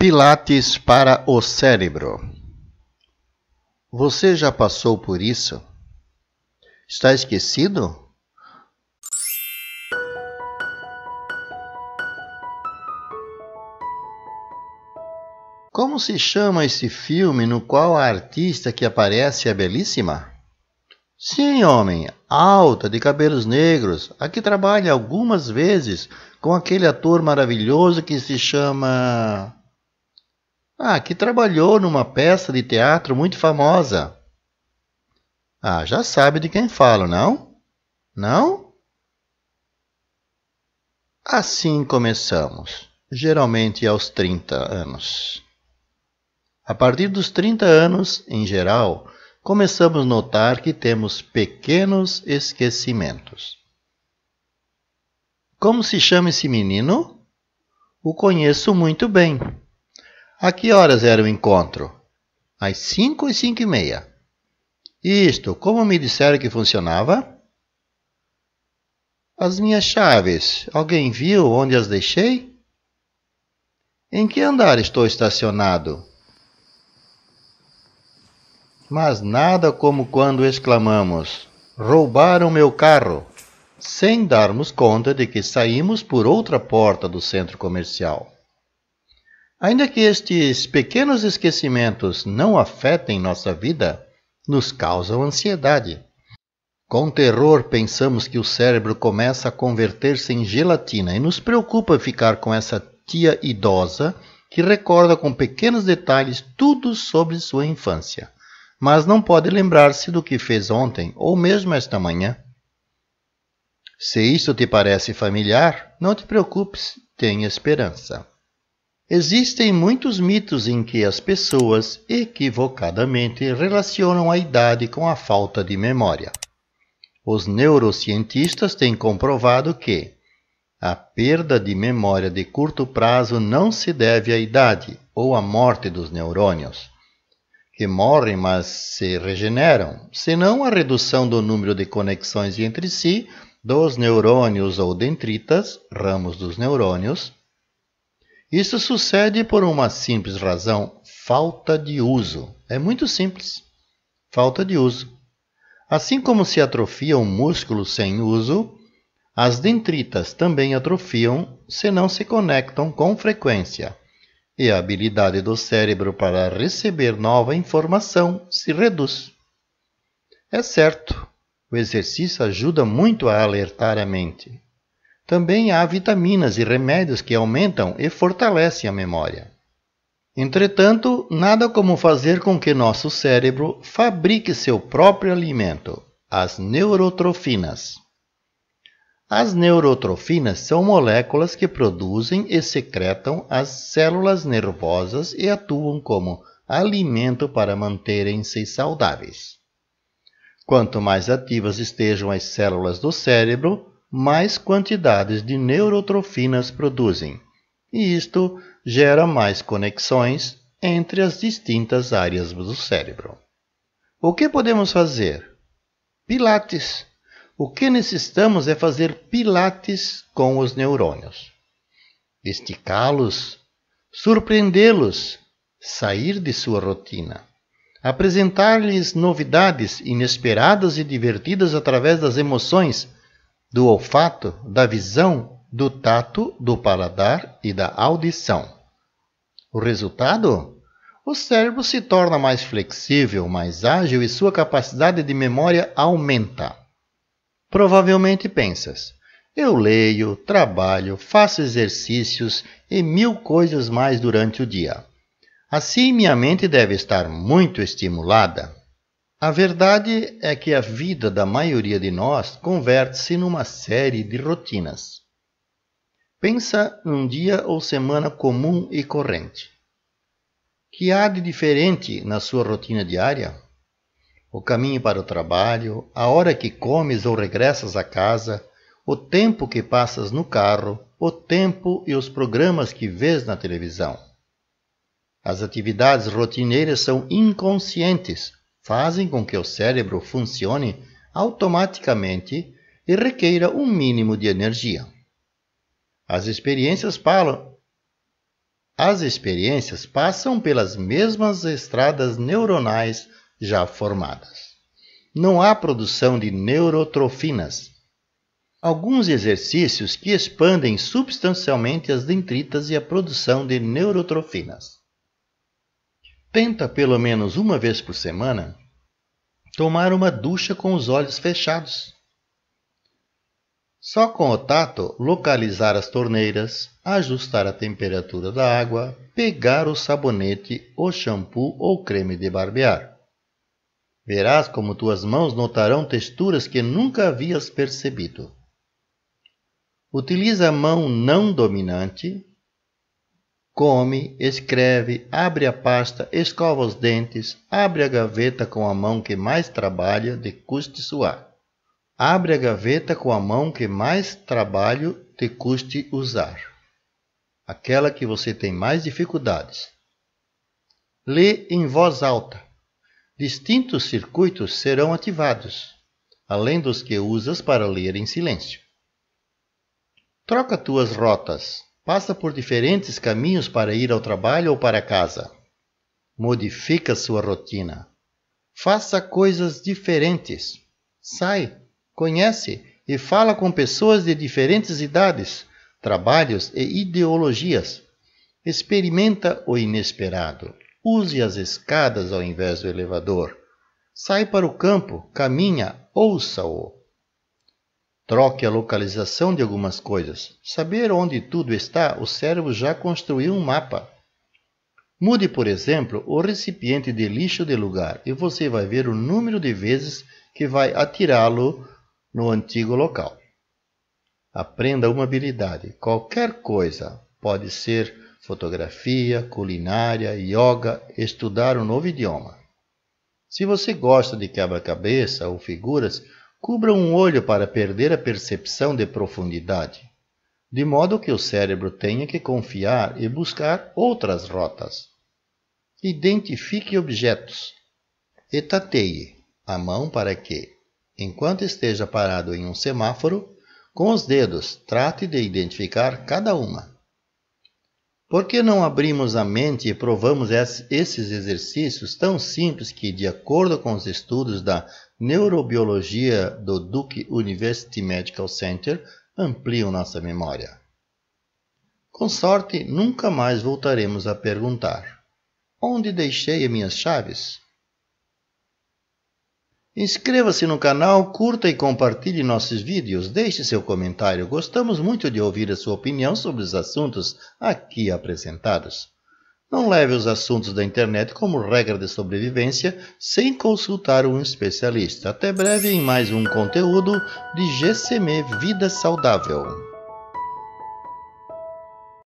Pilates para o cérebro. Você já passou por isso? Está esquecido? Como se chama esse filme no qual a artista que aparece é belíssima? Sim, homem, alta, de cabelos negros, a que trabalha algumas vezes com aquele ator maravilhoso que se chama. Ah, que trabalhou numa peça de teatro muito famosa. Ah, já sabe de quem falo, não? Não? Assim começamos, geralmente aos 30 anos. A partir dos 30 anos, em geral, começamos a notar que temos pequenos esquecimentos. Como se chama esse menino? O conheço muito bem. A que horas era o encontro? Às cinco e cinco e meia. Isto, como me disseram que funcionava? As minhas chaves, alguém viu onde as deixei? Em que andar estou estacionado? Mas nada como quando exclamamos: roubaram meu carro, sem darmos conta de que saímos por outra porta do centro comercial. Ainda que estes pequenos esquecimentos não afetem nossa vida, nos causam ansiedade. Com terror, pensamos que o cérebro começa a converter-se em gelatina e nos preocupa ficar com essa tia idosa que recorda com pequenos detalhes tudo sobre sua infância, mas não pode lembrar-se do que fez ontem ou mesmo esta manhã. Se isso te parece familiar, não te preocupes, tenha esperança. Existem muitos mitos em que as pessoas equivocadamente relacionam a idade com a falta de memória. Os neurocientistas têm comprovado que a perda de memória de curto prazo não se deve à idade ou à morte dos neurônios, que morrem mas se regeneram, senão a redução do número de conexões entre si dos neurônios ou dendritas, ramos dos neurônios, isso sucede por uma simples razão: falta de uso. É muito simples. Falta de uso. Assim como se atrofia um músculo sem uso, as dendritas também atrofiam se não se conectam com frequência, e a habilidade do cérebro para receber nova informação se reduz. É certo, o exercício ajuda muito a alertar a mente, também há vitaminas e remédios que aumentam e fortalecem a memória. Entretanto, nada como fazer com que nosso cérebro fabrique seu próprio alimento, as neurotrofinas. As neurotrofinas são moléculas que produzem e secretam as células nervosas e atuam como alimento para manterem-se saudáveis. Quanto mais ativas estejam as células do cérebro, mais quantidades de neurotrofinas produzem, e isto gera mais conexões entre as distintas áreas do cérebro. O que podemos fazer? Pilates. O que necessitamos é fazer pilates com os neurônios. Esticá-los, surpreendê-los, sair de sua rotina, apresentar-lhes novidades inesperadas e divertidas através das emoções do olfato, da visão, do tato, do paladar e da audição. O resultado? O cérebro se torna mais flexível, mais ágil e sua capacidade de memória aumenta. Provavelmente pensas: eu leio, trabalho, faço exercícios e mil coisas mais durante o dia. Assim, minha mente deve estar muito estimulada. A verdade é que a vida da maioria de nós converte-se numa série de rotinas. Pensa num dia ou semana comum e corrente. Que há de diferente na sua rotina diária? O caminho para o trabalho, a hora que comes ou regressas a casa, o tempo que passas no carro, o tempo e os programas que vês na televisão. As atividades rotineiras são inconscientes fazem com que o cérebro funcione automaticamente e requeira um mínimo de energia. As experiências, As experiências passam pelas mesmas estradas neuronais já formadas. Não há produção de neurotrofinas. Alguns exercícios que expandem substancialmente as dendritas e a produção de neurotrofinas. Tenta pelo menos uma vez por semana tomar uma ducha com os olhos fechados. Só com o tato, localizar as torneiras, ajustar a temperatura da água, pegar o sabonete, o shampoo ou creme de barbear. Verás como tuas mãos notarão texturas que nunca havias percebido. Utiliza a mão não dominante come, escreve, abre a pasta, escova os dentes, abre a gaveta com a mão que mais trabalha de custe suar. Abre a gaveta com a mão que mais trabalho te custe usar. Aquela que você tem mais dificuldades. Lê em voz alta. Distintos circuitos serão ativados, além dos que usas para ler em silêncio. Troca tuas rotas. Passa por diferentes caminhos para ir ao trabalho ou para casa. Modifica sua rotina. Faça coisas diferentes. Sai, conhece e fala com pessoas de diferentes idades, trabalhos e ideologias. Experimenta o inesperado. Use as escadas ao invés do elevador. Sai para o campo, caminha, ouça-o. Troque a localização de algumas coisas. Saber onde tudo está, o cérebro já construiu um mapa. Mude, por exemplo, o recipiente de lixo de lugar e você vai ver o número de vezes que vai atirá-lo no antigo local. Aprenda uma habilidade, qualquer coisa. Pode ser fotografia, culinária, yoga, estudar um novo idioma. Se você gosta de quebra-cabeça ou figuras, Cubra um olho para perder a percepção de profundidade, de modo que o cérebro tenha que confiar e buscar outras rotas. Identifique objetos. E tateie a mão para que, enquanto esteja parado em um semáforo, com os dedos trate de identificar cada uma. Por que não abrimos a mente e provamos esses exercícios tão simples que, de acordo com os estudos da neurobiologia do Duke University Medical Center, ampliam nossa memória? Com sorte, nunca mais voltaremos a perguntar: onde deixei as minhas chaves? Inscreva-se no canal, curta e compartilhe nossos vídeos, deixe seu comentário. Gostamos muito de ouvir a sua opinião sobre os assuntos aqui apresentados. Não leve os assuntos da internet como regra de sobrevivência sem consultar um especialista. Até breve em mais um conteúdo de GCM Vida Saudável.